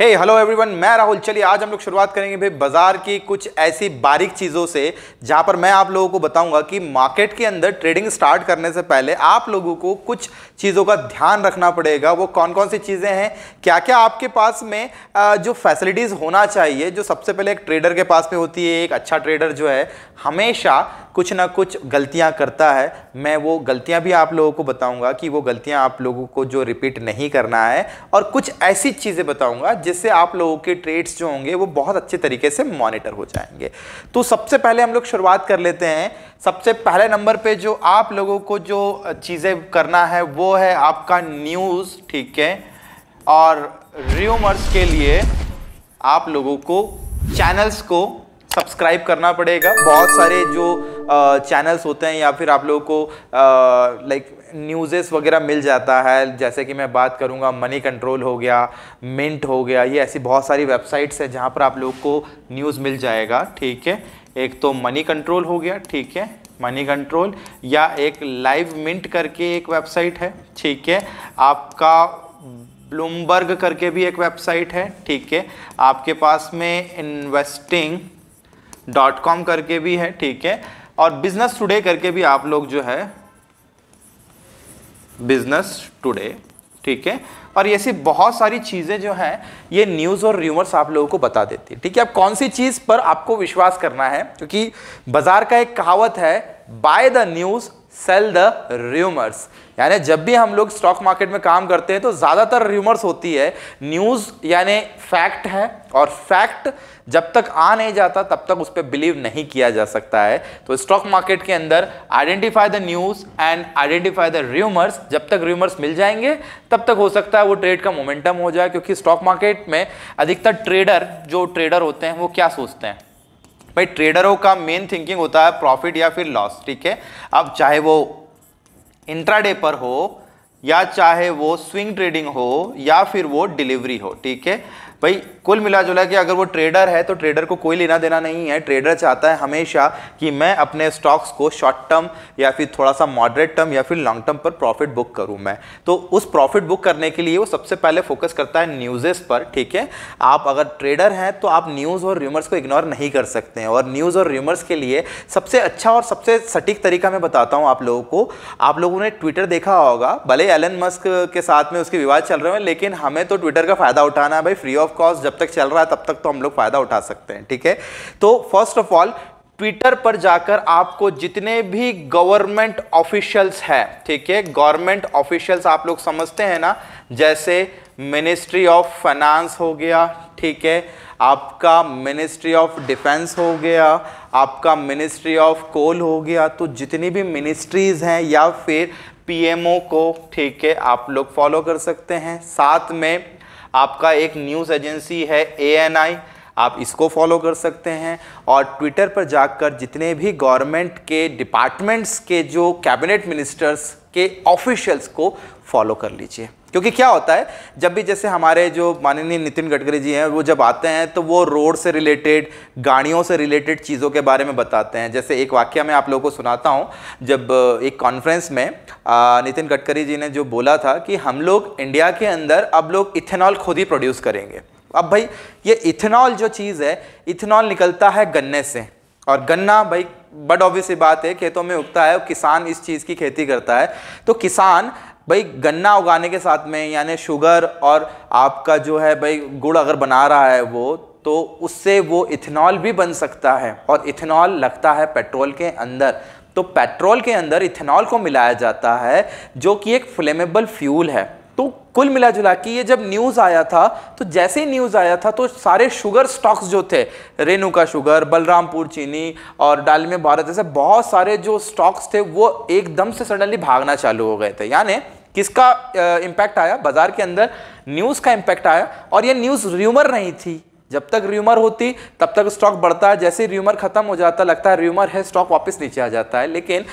हे hello everyone मैं राहुल चलिए आज हम लोग शुरुआत करेंगे भाई बाजार की कुछ ऐसी बारीक चीज़ों से जहां पर मैं आप लोगों को बताऊंगा कि मार्केट के अंदर ट्रेडिंग स्टार्ट करने से पहले आप लोगों को कुछ चीज़ों का ध्यान रखना पड़ेगा वो कौन कौन सी चीज़ें हैं क्या क्या आपके पास में जो फैसिलिटीज़ होना चाहिए जो सबसे पहले एक ट्रेडर के पास में होती है एक अच्छा ट्रेडर जो है हमेशा कुछ ना कुछ गलतियां करता है मैं वो गलतियां भी आप लोगों को बताऊंगा कि वो गलतियां आप लोगों को जो रिपीट नहीं करना है और कुछ ऐसी चीज़ें बताऊंगा जिससे आप लोगों के ट्रेड्स जो होंगे वो बहुत अच्छे तरीके से मॉनिटर हो जाएंगे तो सबसे पहले हम लोग शुरुआत कर लेते हैं सबसे पहले नंबर पर जो आप लोगों को जो चीज़ें करना है वो है आपका न्यूज़ ठीक है और र्यूमर्स के लिए आप लोगों को चैनल्स को सब्सक्राइब करना पड़ेगा बहुत सारे जो चैनल्स होते हैं या फिर आप लोगों को लाइक न्यूज़ेस वगैरह मिल जाता है जैसे कि मैं बात करूंगा मनी कंट्रोल हो गया मिंट हो गया ये ऐसी बहुत सारी वेबसाइट्स हैं जहाँ पर आप लोग को न्यूज़ मिल जाएगा ठीक है एक तो मनी कंट्रोल हो गया ठीक है मनी कंट्रोल या एक लाइव मिंट करके एक वेबसाइट है ठीक है आपका ब्लूमबर्ग करके भी एक वेबसाइट है ठीक है आपके पास में इन्वेस्टिंग डॉट कॉम करके भी है ठीक है और बिजनेस टुडे करके भी आप लोग जो है बिजनेस टुडे ठीक है और ऐसी बहुत सारी चीज़ें जो हैं ये न्यूज़ और र्यूमर्स आप लोगों को बता देती है ठीक है अब कौन सी चीज़ पर आपको विश्वास करना है क्योंकि बाजार का एक कहावत है buy the news sell the rumours यानी जब भी हम लोग स्टॉक मार्केट में काम करते हैं तो ज़्यादातर र्यूमर्स होती है न्यूज़ यानी फैक्ट है और फैक्ट जब तक आ नहीं जाता तब तक उस पर बिलीव नहीं किया जा सकता है तो स्टॉक मार्केट के अंदर identify the news and identify the rumours जब तक र्यूमर्स मिल जाएंगे तब तक हो सकता है वो ट्रेड का मोमेंटम हो जाए क्योंकि स्टॉक मार्केट में अधिकतर ट्रेडर जो ट्रेडर होते हैं वो क्या सोचते हैं भाई ट्रेडरों का मेन थिंकिंग होता है प्रॉफिट या फिर लॉस ठीक है अब चाहे वो इंट्राडे पर हो या चाहे वो स्विंग ट्रेडिंग हो या फिर वो डिलीवरी हो ठीक है भाई कुल मिला जुला कि अगर वो ट्रेडर है तो ट्रेडर को कोई लेना देना नहीं है ट्रेडर चाहता है हमेशा कि मैं अपने स्टॉक्स को शॉर्ट टर्म या फिर थोड़ा सा मॉडरेट टर्म या फिर लॉन्ग टर्म पर प्रॉफिट बुक करूं मैं तो उस प्रॉफिट बुक करने के लिए वो सबसे पहले फोकस करता है न्यूज़ेस पर ठीक है आप अगर ट्रेडर हैं तो आप न्यूज़ और र्यूमर्स को इग्नोर नहीं कर सकते हैं और न्यूज़ और र्यूमर्स के लिए सबसे अच्छा और सबसे सटीक तरीका मैं बताता हूँ आप लोगों को आप लोगों ने ट्विटर देखा होगा भले एलन मस्क के साथ में उसके विवाद चल रहे हैं लेकिन हमें तो ट्विटर का फ़ायदा उठाना है भाई फ्री ऑफ ऑफ कॉस्ट जब तक चल रहा है तब तक तो हम लोग फायदा उठा सकते हैं ठीक है तो फर्स्ट ऑफ ऑल ट्विटर पर जाकर आपको जितने भी गवर्नमेंट ऑफिशियल्स हैं ठीक है गवर्नमेंट ऑफिशियल्स आप लोग समझते हैं ना जैसे मिनिस्ट्री ऑफ फाइनेंस हो गया ठीक है आपका मिनिस्ट्री ऑफ डिफेंस हो गया आपका मिनिस्ट्री ऑफ कोल हो गया तो जितनी भी मिनिस्ट्रीज़ हैं या फिर पीएमओ को ठीक है आप लोग फॉलो कर सकते हैं साथ में आपका एक न्यूज़ एजेंसी है ए आप इसको फॉलो कर सकते हैं और ट्विटर पर जाकर जितने भी गवर्नमेंट के डिपार्टमेंट्स के जो कैबिनेट मिनिस्टर्स के ऑफिशियल्स को फॉलो कर लीजिए क्योंकि क्या होता है जब भी जैसे हमारे जो माननीय नितिन गडकरी जी हैं वो जब आते हैं तो वो रोड से रिलेटेड गाड़ियों से रिलेटेड चीज़ों के बारे में बताते हैं जैसे एक वाक्य मैं आप लोगों को सुनाता हूँ जब एक कॉन्फ्रेंस में नितिन गडकरी जी ने जो बोला था कि हम लोग इंडिया के अंदर अब लोग इथेनॉल खुद ही प्रोड्यूस करेंगे अब भाई ये इथेनॉल जो चीज़ है इथेनॉल निकलता है गन्ने से और गन्ना भाई बट ऑब्वियस ये बात है खेतों में उगता है किसान इस चीज़ की खेती करता है तो किसान भाई गन्ना उगाने के साथ में यानी शुगर और आपका जो है भाई गुड़ अगर बना रहा है वो तो उससे वो इथेनॉल भी बन सकता है और इथेनॉल लगता है पेट्रोल के अंदर तो पेट्रोल के अंदर इथेनॉल को मिलाया जाता है जो कि एक फ्लेमेबल फ्यूल है तो कुल मिला जुला कि ये जब न्यूज़ आया था तो जैसे ही न्यूज़ आया था तो सारे शुगर स्टॉक्स जो थे रेणुका शुगर बलरामपुर चीनी और डालमे भारत जैसे बहुत सारे जो स्टॉक्स थे वो एकदम से सडनली भागना चालू हो गए थे यानी किसका इम्पैक्ट आया बाजार के अंदर न्यूज़ का इम्पैक्ट आया और ये न्यूज़ र्यूमर नहीं थी जब तक र्यूमर होती तब तक स्टॉक बढ़ता है जैसे ही र्यूमर खत्म हो जाता लगता है र्यूमर है स्टॉक वापस नीचे आ जाता है लेकिन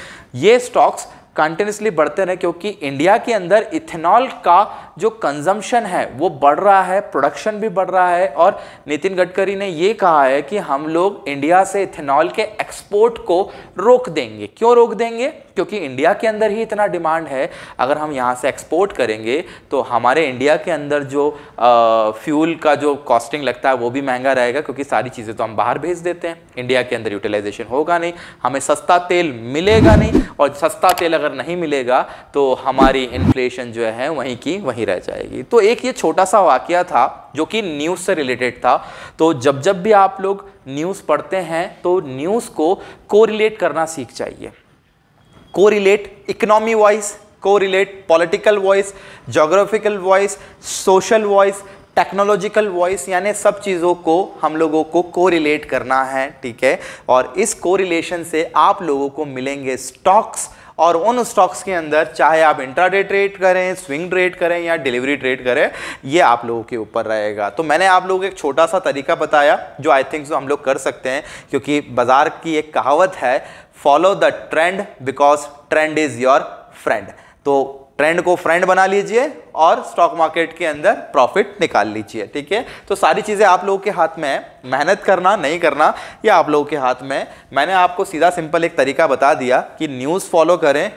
ये स्टॉक्स कंटिन्यूसली बढ़ते रहे क्योंकि इंडिया के अंदर इथेनॉल का जो कंजम्पशन है वो बढ़ रहा है प्रोडक्शन भी बढ़ रहा है और नितिन गडकरी ने ये कहा है कि हम लोग इंडिया से इथेनॉल के एक्सपोर्ट को रोक देंगे क्यों रोक देंगे क्योंकि इंडिया के अंदर ही इतना डिमांड है अगर हम यहाँ से एक्सपोर्ट करेंगे तो हमारे इंडिया के अंदर जो आ, फ्यूल का जो कॉस्टिंग लगता है वो भी महंगा रहेगा क्योंकि सारी चीज़ें तो हम बाहर भेज देते हैं इंडिया के अंदर यूटिलाइजेशन होगा नहीं हमें सस्ता तेल मिलेगा नहीं और सस्ता तेल अगर नहीं मिलेगा तो हमारी इन्फ्लेशन जो है वहीं की वहीं रह जाएगी तो एक ये छोटा सा वाक्य था जो कि न्यूज़ से रिलेटेड था तो जब जब भी आप लोग न्यूज़ पढ़ते हैं तो न्यूज़ को कोरिलेट करना सीख जाइए correlate economy wise correlate political wise geographical wise social wise technological wise यानी सब चीज़ों को हम लोगों को कोरिलेट करना है ठीक है और इस कोरिलेशन से आप लोगों को मिलेंगे स्टॉक्स और उन स्टॉक्स के अंदर चाहे आप इंट्राडे ट्रेड करें स्विंग ट्रेड करें या डिलीवरी ट्रेड करें ये आप लोगों के ऊपर रहेगा तो मैंने आप लोगों को एक छोटा सा तरीका बताया जो आई थिंक हम लोग कर सकते हैं क्योंकि बाजार की एक कहावत है follow the trend because trend is your friend तो ट्रेंड को फ्रेंड बना लीजिए और स्टॉक मार्केट के अंदर प्रॉफिट निकाल लीजिए ठीक है तो सारी चीज़ें आप लोगों के हाथ में है मेहनत करना नहीं करना ये आप लोगों के हाथ में है मैंने आपको सीधा सिंपल एक तरीका बता दिया कि न्यूज़ फॉलो करें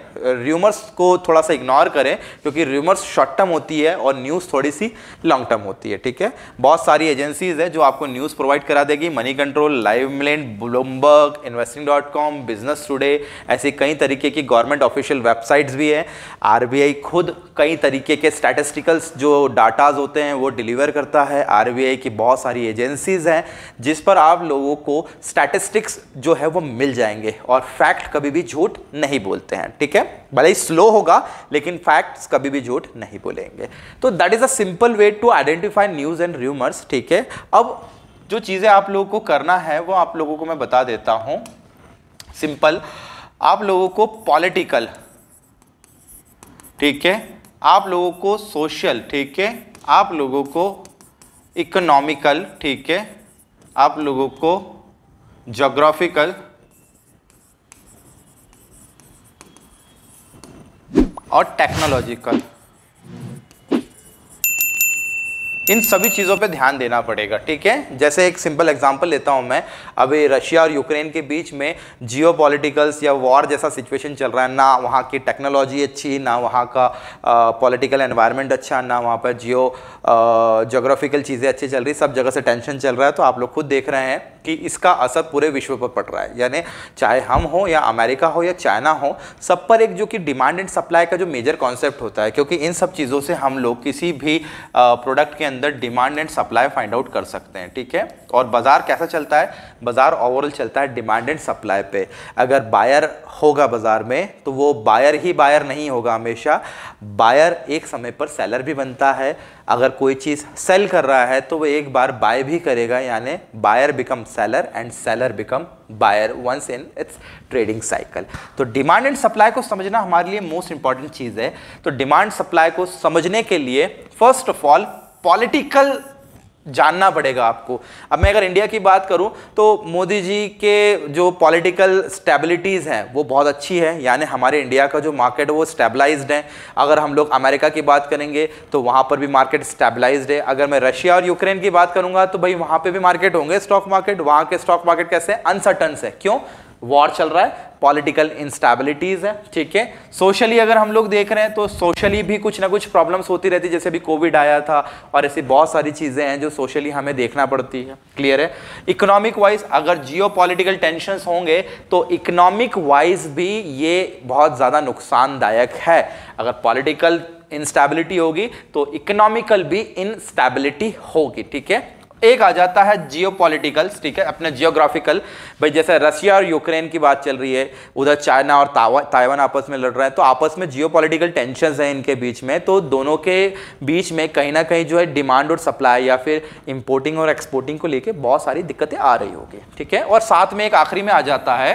र्यूमर्स को थोड़ा सा इग्नोर करें क्योंकि र्यूमर्स शॉर्ट टर्म होती है और न्यूज़ थोड़ी सी लॉन्ग टर्म होती है ठीक है बहुत सारी एजेंसीज है जो आपको न्यूज़ प्रोवाइड करा देगी मनी कंट्रोल लाइव मिलेंट Bloomberg investing dot com business today ऐसी कई तरीके की गवर्नमेंट ऑफिशियल वेबसाइट्स भी है आर खुद कई तरीके के स्टैट स्टैटिस्टिकल्स जो डाटाज होते हैं वो डिलीवर करता है आर की बहुत सारी एजेंसीज़ हैं जिस पर आप लोगों को स्टैटिस्टिक्स जो है वो मिल जाएंगे और फैक्ट कभी भी झूठ नहीं बोलते हैं ठीक है भले ही स्लो होगा लेकिन फैक्ट्स कभी भी झूठ नहीं बोलेंगे तो that is a simple way to identify news and rumours ठीक है अब जो चीज़ें आप लोगों को करना है वो आप लोगों को मैं बता देता हूँ सिंपल आप लोगों को पॉलिटिकल ठीक है आप लोगों को सोशल ठीक है आप लोगों को इकोनॉमिकल ठीक है आप लोगों को जोग्राफिकल और टेक्नोलॉजिकल इन सभी चीज़ों पे ध्यान देना पड़ेगा ठीक है जैसे एक सिंपल एग्जांपल लेता हूँ मैं अभी रशिया और यूक्रेन के बीच में जियो या वॉर जैसा सिचुएशन चल रहा है ना वहाँ की टेक्नोलॉजी अच्छी ना वहाँ का पॉलिटिकल एनवायरनमेंट अच्छा ना वहाँ पर जियो जोग्राफिकल चीज़ें अच्छी चल रही सब जगह से टेंशन चल रहा है तो आप लोग खुद देख रहे हैं कि इसका असर पूरे विश्व पर पड़ रहा है यानी चाहे हम हो या अमेरिका हो या चाइना हो सब पर एक जो कि डिमांड एंड सप्लाई का जो मेजर कॉन्सेप्ट होता है क्योंकि इन सब चीज़ों से हम लोग किसी भी प्रोडक्ट के अंदर अंदर demand and supply find out कर सकते हैं ठीक है और बाज़ार कैसा चलता है बाज़ार ओवरऑल चलता है डिमांड एंड सप्लाई पे अगर बायर होगा बाज़ार में तो वो बायर ही बायर नहीं होगा हमेशा बायर एक समय पर सेलर भी बनता है अगर कोई चीज़ सेल कर रहा है तो वो एक बार बाय भी करेगा यानी buyer become seller and seller become buyer once in its trading cycle तो डिमांड एंड सप्लाई को समझना हमारे लिए मोस्ट इंपॉर्टेंट चीज़ है तो डिमांड सप्लाई को समझने के लिए फर्स्ट ऑफ ऑल पॉलिटिकल जानना पड़ेगा आपको अब मैं अगर इंडिया की बात करूं तो मोदी जी के जो पॉलिटिकल स्टेबिलिटीज़ हैं वो बहुत अच्छी है यानी हमारे इंडिया का जो मार्केट है वो स्टेबलाइज्ड है अगर हम लोग अमेरिका की बात करेंगे तो वहाँ पर भी मार्केट स्टेबलाइज्ड है अगर मैं रशिया और यूक्रेन की बात करूँगा तो भाई वहाँ पर भी मार्केट होंगे स्टॉक मार्केट वहाँ के स्टॉक मार्केट कैसे अनसर्टन है क्यों वॉर चल रहा है पॉलिटिकल इंस्टेबिलिटीज़ है ठीक है सोशली अगर हम लोग देख रहे हैं तो सोशली भी कुछ ना कुछ प्रॉब्लम्स होती रहती जैसे भी कोविड आया था और ऐसी बहुत सारी चीज़ें हैं जो सोशली हमें देखना पड़ती है क्लियर है इकोनॉमिक वाइज अगर जियो पॉलिटिकल टेंशन होंगे तो इकोनॉमिक वाइज भी ये बहुत ज़्यादा नुकसानदायक है अगर पॉलिटिकल इंस्टेबिलिटी होगी तो इकोनॉमिकल भी इनस्टेबिलिटी होगी ठीक है एक आ जाता है जियो पॉलिटिकल्स ठीक है अपने जियोग्राफिकल भाई जैसे रशिया और यूक्रेन की बात चल रही है उधर चाइना और ताइवान आपस में लड़ रहे हैं तो आपस में जियो पॉलिटिकल टेंशन है इनके बीच में तो दोनों के बीच में कहीं ना कहीं जो है डिमांड और सप्लाई या फिर इंपोर्टिंग और एक्सपोर्टिंग को लेकर बहुत सारी दिक्कतें आ रही होगी ठीक है और साथ में एक आखिरी में आ जाता है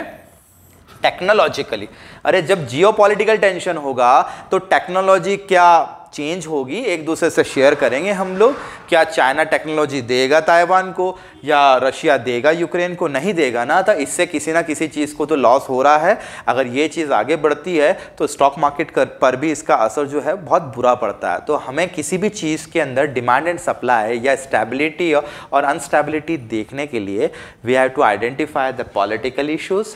टेक्नोलॉजिकली अरे जब जियो टेंशन होगा तो टेक्नोलॉजी क्या चेंज होगी एक दूसरे से शेयर करेंगे हम लोग क्या चाइना टेक्नोलॉजी देगा ताइवान को या रशिया देगा यूक्रेन को नहीं देगा ना तो इससे किसी ना किसी चीज़ को तो लॉस हो रहा है अगर ये चीज़ आगे बढ़ती है तो स्टॉक मार्केट पर भी इसका असर जो है बहुत बुरा पड़ता है तो हमें किसी भी चीज़ के अंदर डिमांड एंड सप्लाई या स्टेबिलिटी और अनस्टेबिलिटी देखने के लिए we have to identify the political issues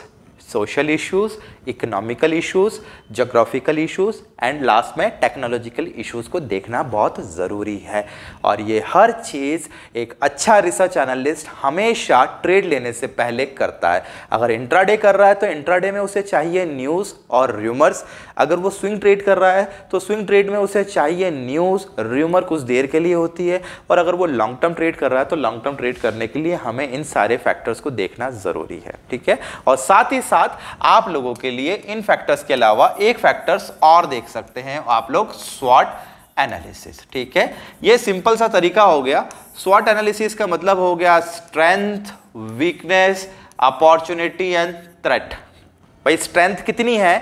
social issues, economical issues, geographical issues and last में technological issues को देखना बहुत ज़रूरी है और ये हर चीज़ एक अच्छा रिसर्च एनालिस्ट हमेशा ट्रेड लेने से पहले करता है अगर इंट्राडे कर रहा है तो इंट्राडे में उसे चाहिए न्यूज़ और र्यूमर्स अगर वो स्विंग ट्रेड कर रहा है तो स्विंग ट्रेड में उसे चाहिए न्यूज़ र्यूमर कुछ देर के लिए होती है और अगर वो लॉन्ग टर्म ट्रेड कर रहा है तो लॉन्ग टर्म ट्रेड करने के लिए हमें इन सारे फैक्टर्स को देखना ज़रूरी है ठीक है और साथ ही साथ साथ आप लोगों के लिए इन फैक्टर्स के अलावा एक फैक्टर्स और देख सकते हैं आप लोग स्वाट एनालिसिस ठीक है ये सिंपल सा तरीका हो गया स्वाट एनालिसिस का मतलब हो गया strength weakness opportunity and threat भाई स्ट्रेंथ कितनी है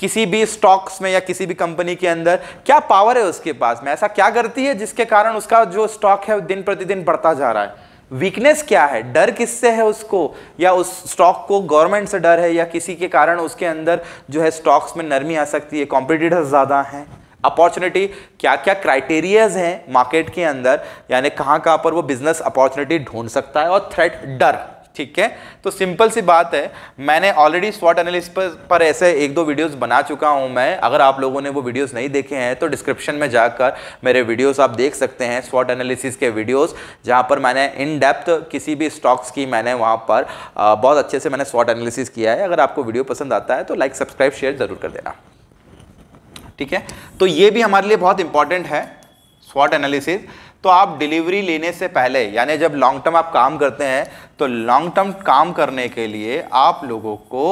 किसी भी स्टॉक्स में या किसी भी कंपनी के अंदर क्या पावर है उसके पास में ऐसा क्या करती है जिसके कारण उसका जो स्टॉक है दिन प्रतिदिन बढ़ता जा रहा है वीकनेस क्या है डर किससे है उसको या उस स्टॉक को गवर्नमेंट से डर है या किसी के कारण उसके अंदर जो है स्टॉक्स में नरमी आ सकती है कॉम्पिटिटर्स ज़्यादा हैं अपॉर्चुनिटी क्या क्या क्राइटेरियाज हैं मार्केट के अंदर यानी कहाँ कहाँ पर वो बिजनेस अपॉर्चुनिटी ढूंढ सकता है और थ्रेट डर ठीक है तो सिंपल सी बात है मैंने ऑलरेडी स्वॉट एनालिस पर, पर ऐसे एक दो वीडियोस बना चुका हूं मैं अगर आप लोगों ने वो वीडियोस नहीं देखे हैं तो डिस्क्रिप्शन में जाकर मेरे वीडियोस आप देख सकते हैं स्वॉट एनालिसिस के वीडियोस जहां पर मैंने इन डेप्थ किसी भी स्टॉक्स की मैंने वहाँ पर आ, बहुत अच्छे से मैंने स्वॉट एनालिसिस किया है अगर आपको वीडियो पसंद आता है तो लाइक सब्सक्राइब शेयर ज़रूर कर देना ठीक है तो ये भी हमारे लिए बहुत इंपॉर्टेंट है स्वॉट एनालिसिस तो आप डिलीवरी लेने से पहले यानी जब लॉन्ग टर्म आप काम करते हैं तो लॉन्ग टर्म काम करने के लिए आप लोगों को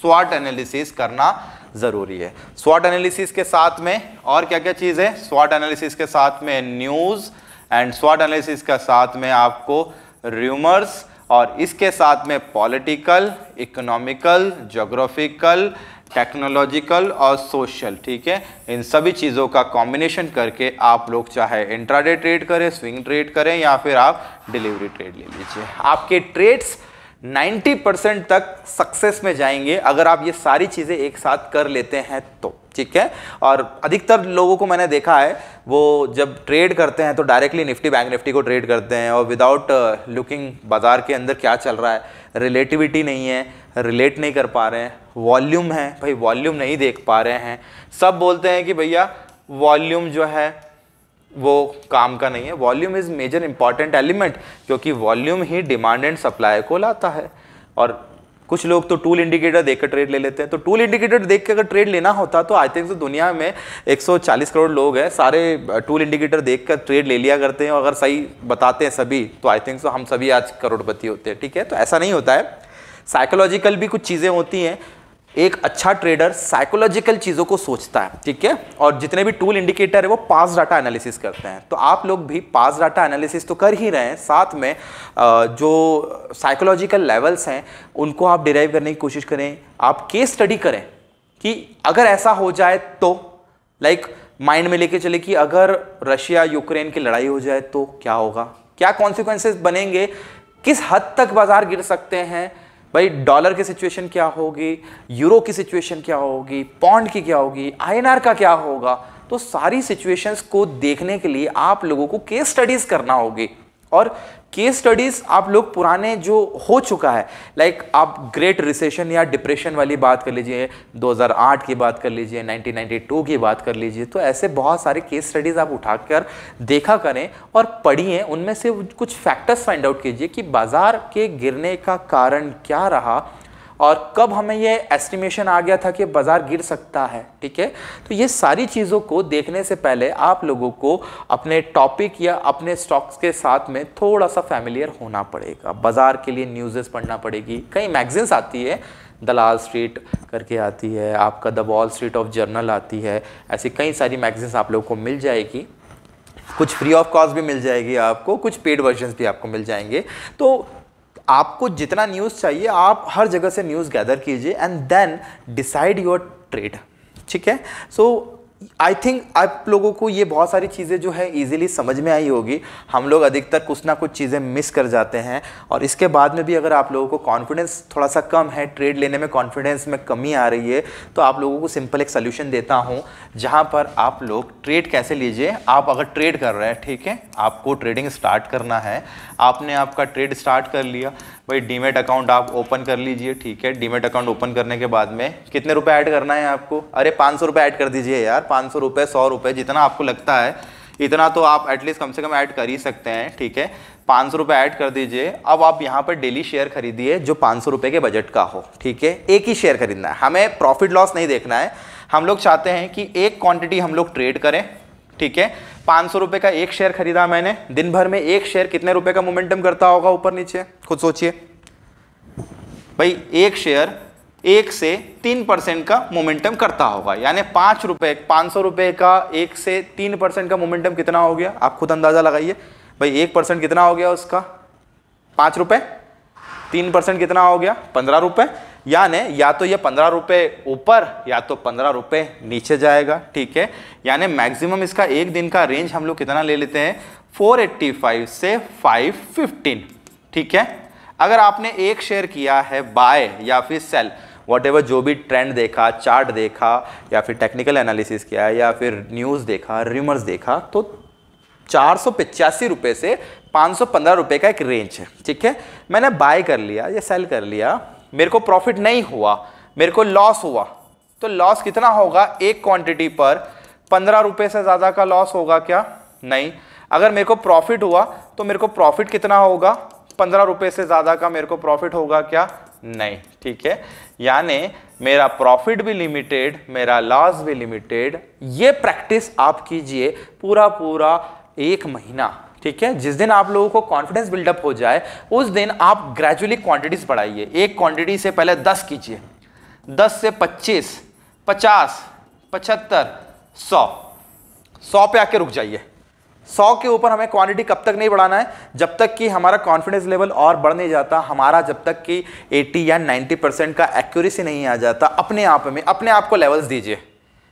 स्वाट एनालिसिस करना ज़रूरी है स्वाट एनालिसिस के साथ में और क्या क्या चीज़ है स्वाट एनालिसिस के साथ में न्यूज़ एंड स्वाट एनालिसिस के साथ में आपको र्यूमर्स और इसके साथ में पॉलिटिकल इकोनॉमिकल जोग्राफिकल टेक्नोलॉजिकल और सोशल ठीक है इन सभी चीज़ों का कॉम्बिनेशन करके आप लोग चाहे इंट्राडे ट्रेड करें स्विंग ट्रेड करें या फिर आप डिलीवरी ट्रेड ले लीजिए आपके ट्रेड्स 90 परसेंट तक सक्सेस में जाएंगे अगर आप ये सारी चीज़ें एक साथ कर लेते हैं तो ठीक है और अधिकतर लोगों को मैंने देखा है वो जब ट्रेड करते हैं तो डायरेक्टली निफ्टी बैंक निफ्टी को ट्रेड करते हैं और विदाउट लुकिंग बाज़ार के अंदर क्या चल रहा है रिलेटिविटी नहीं है रिलेट नहीं कर पा रहे हैं वॉल्यूम है भाई वॉल्यूम नहीं देख पा रहे हैं सब बोलते हैं कि भैया वॉल्यूम जो है वो काम का नहीं है volume is major important element क्योंकि वॉल्यूम ही डिमांड एंड सप्लाई को लाता है और कुछ लोग तो टूल इंडिकेटर देख कर ट्रेड ले लेते हैं तो टूल इंडिकेटर देख के अगर ट्रेड लेना होता तो आई थिंक तो दुनिया में 140 करोड़ लोग हैं सारे टूल इंडिकेटर देख कर ट्रेड ले लिया करते हैं और अगर सही बताते हैं सभी तो आई थिंक तो हम सभी आज करोड़पति होते हैं ठीक है तो ऐसा नहीं होता है साइकोलॉजिकल भी कुछ चीज़ें होती हैं एक अच्छा ट्रेडर साइकोलॉजिकल चीज़ों को सोचता है ठीक है और जितने भी टूल इंडिकेटर है वो पास डाटा एनालिसिस करते हैं तो आप लोग भी पास डाटा एनालिसिस तो कर ही रहे हैं साथ में जो साइकोलॉजिकल लेवल्स हैं उनको आप डिराइव करने की कोशिश करें आप केस स्टडी करें कि अगर ऐसा हो जाए तो लाइक माइंड में लेके चले कि अगर रशिया यूक्रेन की लड़ाई हो जाए तो क्या होगा क्या कॉन्सिक्वेंसेस बनेंगे किस हद तक बाजार गिर सकते हैं भाई डॉलर की सिचुएशन क्या होगी यूरो की सिचुएशन क्या होगी पॉन्ड की क्या होगी आईएनआर का क्या होगा तो सारी सिचुएशंस को देखने के लिए आप लोगों को केस स्टडीज करना होगी और केस स्टडीज़ आप लोग पुराने जो हो चुका है लाइक like आप ग्रेट रिसेशन या डिप्रेशन वाली बात कर लीजिए 2008 की बात कर लीजिए 1992 की बात कर लीजिए तो ऐसे बहुत सारे केस स्टडीज़ आप उठाकर देखा करें और पढ़िए उनमें से कुछ फैक्टर्स फाइंड आउट कीजिए कि बाज़ार के गिरने का कारण क्या रहा और कब हमें ये एस्टिमेशन आ गया था कि बाज़ार गिर सकता है ठीक है तो ये सारी चीज़ों को देखने से पहले आप लोगों को अपने टॉपिक या अपने स्टॉक्स के साथ में थोड़ा सा फैमिलियर होना पड़ेगा बाज़ार के लिए न्यूज़ेस पढ़ना पड़ेगी कई मैगजीन्स आती है दलाल स्ट्रीट करके आती है आपका the Wall Street of journal आती है ऐसी कई सारी मैगजीन्स आप लोगों को मिल जाएगी कुछ फ्री ऑफ कॉस्ट भी मिल जाएगी आपको कुछ पेड वर्जन भी आपको मिल जाएंगे तो आपको जितना न्यूज़ चाहिए आप हर जगह से न्यूज़ गैदर कीजिए and then decide your trade ठीक है सो आई थिंक आप लोगों को ये बहुत सारी चीज़ें जो है ईजिली समझ में आई होगी हम लोग अधिकतर कुछ ना कुछ चीज़ें मिस कर जाते हैं और इसके बाद में भी अगर आप लोगों को कॉन्फिडेंस थोड़ा सा कम है ट्रेड लेने में कॉन्फिडेंस में कमी आ रही है तो आप लोगों को सिंपल एक सोल्यूशन देता हूँ जहाँ पर आप लोग ट्रेड कैसे लीजिए आप अगर ट्रेड कर रहे हैं ठीक है आपको ट्रेडिंग स्टार्ट करना है आपने आपका ट्रेड स्टार्ट कर लिया वही डीमेट अकाउंट आप ओपन कर लीजिए ठीक है डीमेट अकाउंट ओपन करने के बाद में कितने रुपए ऐड करना है आपको अरे पाँच सौ रुपये ऐड कर दीजिए यार पाँच सौ रुपये सौ रुपये जितना आपको लगता है इतना तो आप एटलीस्ट कम से कम ऐड कर ही सकते हैं ठीक है पाँच सौ रुपये ऐड कर दीजिए अब आप यहाँ पर डेली शेयर खरीदिए जो पाँच सौ रुपये के बजट का हो ठीक है एक ही शेयर खरीदना है हमें प्रॉफिट लॉस नहीं देखना है हम लोग चाहते हैं कि एक क्वांटिटी हम लोग ट्रेड करें ठीक है पांच सौ रुपए का एक शेयर खरीदा मैंने दिन भर में एक शेयर कितने रुपए का मोमेंटम करता होगा ऊपर नीचे खुद सोचिए भाई एक शेयर एक से तीन परसेंट का मोमेंटम करता होगा यानी पांच रुपए पांच सौ रुपए का एक से तीन परसेंट का मोमेंटम कितना हो गया आप खुद अंदाज़ा लगाइए भाई एक परसेंट कितना हो गया उसका पांच रुपए तीन परसेंट कितना हो गया पंद्रह रुपए यानी या तो ये पंद्रह रुपये ऊपर या तो पंद्रह रुपये नीचे जाएगा ठीक है यानी मैक्सिमम इसका एक दिन का रेंज हम लोग कितना ले लेते हैं 485 से 515 ठीक है अगर आपने एक शेयर किया है बाय या फिर सेल वॉट एवर जो भी ट्रेंड देखा चार्ट देखा या फिर टेक्निकल एनालिसिस किया या फिर न्यूज़ देखा रिमर्स देखा तो चार सौ पचासी रुपये से पाँच सौ पंद्रह रुपये का एक रेंज है ठीक है मैंने बाय कर लिया या सेल कर लिया मेरे को प्रॉफिट नहीं हुआ मेरे को लॉस हुआ तो लॉस कितना होगा एक क्वांटिटी पर पंद्रह रुपये से ज़्यादा का लॉस होगा क्या नहीं अगर मेरे को प्रॉफिट हुआ तो मेरे को प्रॉफिट कितना होगा पंद्रह रुपये से ज़्यादा का मेरे को प्रॉफिट होगा क्या नहीं ठीक है यानी मेरा प्रॉफिट भी लिमिटेड मेरा लॉस भी लिमिटेड ये प्रैक्टिस आप कीजिए पूरा पूरा एक महीना ठीक है जिस दिन आप लोगों को कॉन्फिडेंस बिल्डअप हो जाए उस दिन आप ग्रेजुअली क्वांटिटीज बढ़ाइए एक क्वांटिटी से पहले दस कीजिए दस से पच्चीस पचास पचहत्तर सौ सौ पे आके रुक जाइए सौ के ऊपर हमें क्वांटिटी कब तक नहीं बढ़ाना है जब तक कि हमारा कॉन्फिडेंस लेवल और बढ़ नहीं जाता हमारा जब तक कि एट्टी या नाइन्टी परसेंट का एक्यूरेसी नहीं आ जाता अपने आप में अपने आप को लेवल्स दीजिए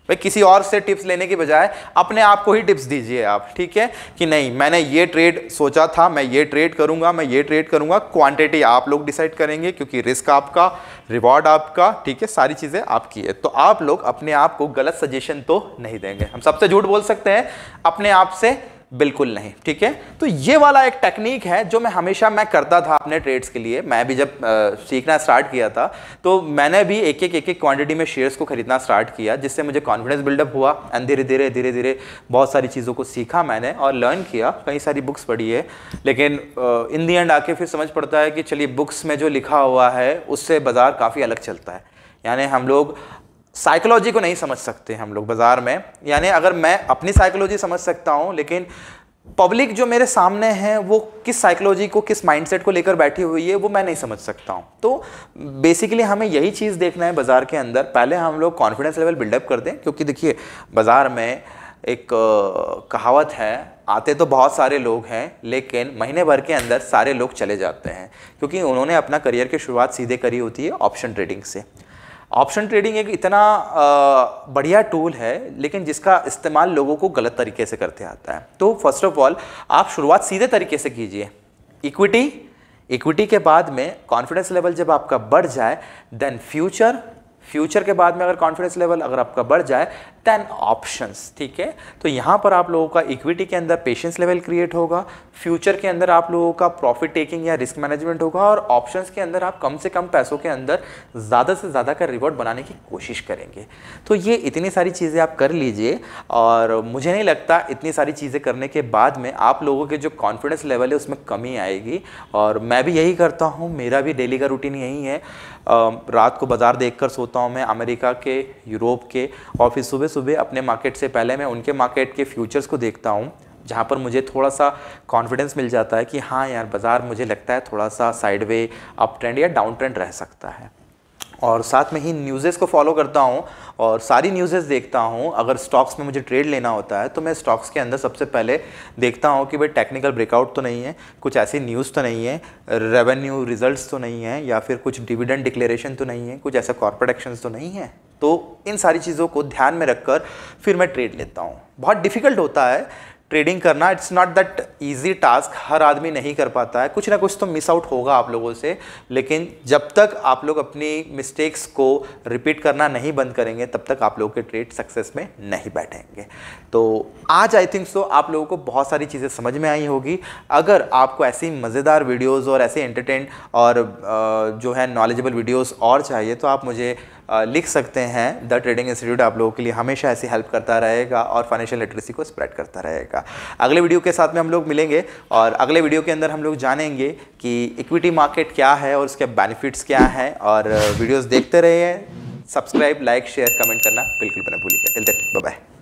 भाई किसी और से टिप्स लेने के बजाय अपने आप को ही टिप्स दीजिए आप ठीक है कि नहीं मैंने ये ट्रेड सोचा था मैं ये ट्रेड करूंगा मैं ये ट्रेड करूंगा क्वांटिटी आप लोग डिसाइड करेंगे क्योंकि रिस्क आपका रिवॉर्ड आपका ठीक है सारी चीज़ें आपकी है तो आप लोग अपने आप को गलत सजेशन तो नहीं देंगे हम सबसे झूठ बोल सकते हैं अपने आप से बिल्कुल नहीं ठीक है तो ये वाला एक टेक्निक है जो मैं हमेशा मैं करता था अपने ट्रेड्स के लिए मैं भी जब आ, सीखना स्टार्ट किया था तो मैंने भी एक एक एक एक क्वांटिटी में शेयर्स को खरीदना स्टार्ट किया जिससे मुझे कॉन्फिडेंस बिल्डअप हुआ एंड धीरे धीरे धीरे धीरे बहुत सारी चीज़ों को सीखा मैंने और लर्न किया कई सारी बुक्स पढ़ी है लेकिन इन दी एंड आके फिर समझ पड़ता है कि चलिए बुक्स में जो लिखा हुआ है उससे बाज़ार काफ़ी अलग चलता है यानी हम लोग साइकोलॉजी को नहीं समझ सकते हम लोग बाज़ार में यानी अगर मैं अपनी साइकोलॉजी समझ सकता हूँ लेकिन पब्लिक जो मेरे सामने है वो किस साइकोलॉजी को किस माइंडसेट को लेकर बैठी हुई है वो मैं नहीं समझ सकता हूँ तो बेसिकली हमें यही चीज़ देखना है बाज़ार के अंदर पहले हम लोग कॉन्फिडेंस लेवल बिल्डअप कर दें क्योंकि देखिए बाज़ार में एक कहावत है आते तो बहुत सारे लोग हैं लेकिन महीने भर के अंदर सारे लोग चले जाते हैं क्योंकि उन्होंने अपना करियर की शुरुआत सीधे करी होती है ऑप्शन ट्रेडिंग से ऑप्शन ट्रेडिंग एक इतना बढ़िया टूल है लेकिन जिसका इस्तेमाल लोगों को गलत तरीके से करते आता है तो फर्स्ट ऑफ ऑल आप शुरुआत सीधे तरीके से कीजिए इक्विटी इक्विटी के बाद में कॉन्फिडेंस लेवल जब आपका बढ़ जाए देन फ्यूचर फ्यूचर के बाद में अगर कॉन्फिडेंस लेवल अगर आपका बढ़ जाए देन ऑप्शंस ठीक है तो यहाँ पर आप लोगों का इक्विटी के अंदर पेशेंस लेवल क्रिएट होगा फ्यूचर के अंदर आप लोगों का प्रॉफिट टेकिंग या रिस्क मैनेजमेंट होगा और ऑप्शंस के अंदर आप कम से कम पैसों के अंदर ज़्यादा से ज़्यादा का रिवॉर्ड बनाने की कोशिश करेंगे तो ये इतनी सारी चीज़ें आप कर लीजिए और मुझे नहीं लगता इतनी सारी चीज़ें करने के बाद में आप लोगों के जो कॉन्फिडेंस लेवल है उसमें कमी आएगी और मैं भी यही करता हूँ मेरा भी डेली का रूटीन यही है रात को बाज़ार देख कर सोता हूँ मैं अमेरिका के यूरोप के और फिर सुबह सुबह अपने मार्केट से पहले मैं उनके मार्केट के फ्यूचर्स को देखता हूँ जहाँ पर मुझे थोड़ा सा कॉन्फिडेंस मिल जाता है कि हाँ यार बाज़ार मुझे लगता है थोड़ा सा साइड वे अप ट्रेंड या डाउन ट्रेंड रह सकता है और साथ में ही न्यूज़ेस को फॉलो करता हूँ और सारी न्यूज़ेस देखता हूँ अगर स्टॉक्स में मुझे ट्रेड लेना होता है तो मैं स्टॉक्स के अंदर सबसे पहले देखता हूँ कि भाई टेक्निकल ब्रेकआउट तो नहीं है कुछ ऐसी न्यूज़ तो नहीं है रेवेन्यू रिजल्ट्स तो नहीं है या फिर कुछ डिविडेंड डिक्लेरेशन तो नहीं है कुछ ऐसा कॉर्पोरेट एक्शन तो नहीं है तो इन सारी चीज़ों को ध्यान में रखकर फिर मैं ट्रेड लेता हूँ बहुत डिफ़िकल्ट होता है ट्रेडिंग करना it's not that easy task हर आदमी नहीं कर पाता है कुछ ना कुछ तो मिस आउट होगा आप लोगों से लेकिन जब तक आप लोग अपनी मिस्टेक्स को रिपीट करना नहीं बंद करेंगे तब तक आप लोग के ट्रेड सक्सेस में नहीं बैठेंगे तो आज आई थिंक सो आप लोगों को बहुत सारी चीज़ें समझ में आई होगी अगर आपको ऐसी मज़ेदार वीडियोज़ और ऐसे एंटरटेन और जो है नॉलेजेबल वीडियोज़ और चाहिए तो आप मुझे लिख सकते हैं द ट्रेडिंग इंस्टीट्यूट आप लोगों के लिए हमेशा ऐसी हेल्प करता रहेगा और फाइनेंशियल लिटरेसी को स्प्रेड करता रहेगा अगले वीडियो के साथ में हम लोग मिलेंगे और अगले वीडियो के अंदर हम लोग जानेंगे कि इक्विटी मार्केट क्या है और उसके बेनिफिट्स क्या हैं और वीडियोज़ देखते रहिए सब्सक्राइब लाइक शेयर कमेंट करना बिल्कुल बना भूलिए भूलिएगा टिल देन बाय